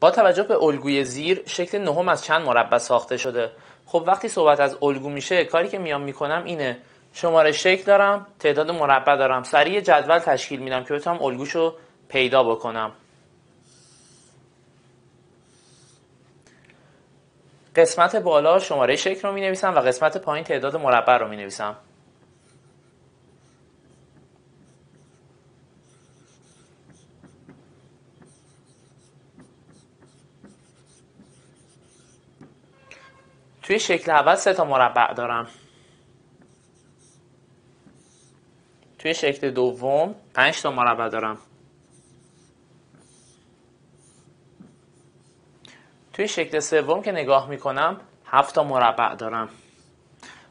با توجه به الگوی زیر شکل نهم از چند مربع ساخته شده خب وقتی صحبت از الگو میشه کاری که میام میکنم اینه شماره شکل دارم تعداد مربع دارم سریع جدول تشکیل میدم که بتونم الگوشو پیدا بکنم قسمت بالا شماره شکل رو می و قسمت پایین تعداد مربع رو می نویسم توی شکل اول سه تا مربع دارم توی شکل دوم پنج تا مربع دارم توی شکل سوم که نگاه میکنم هفت تا مربع دارم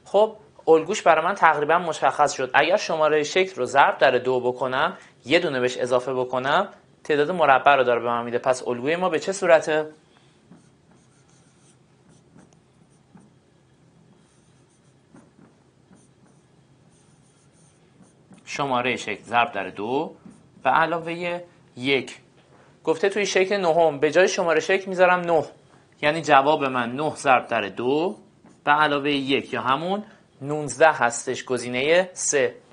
خب الگوش برای من تقریبا مشخص شد اگر شماره شکل رو ضرب در دو بکنم یه دونه بهش اضافه بکنم تعداد مربع رو داره به من میده پس الگوی ما به چه صورته شماره شکل ضرب در دو و علاوه یک گفته توی شکل نهم به جای شماره شکل میذارم نه یعنی جواب من نه ضرب در دو و علاوه یک یا همون 19 هستش گزینه سه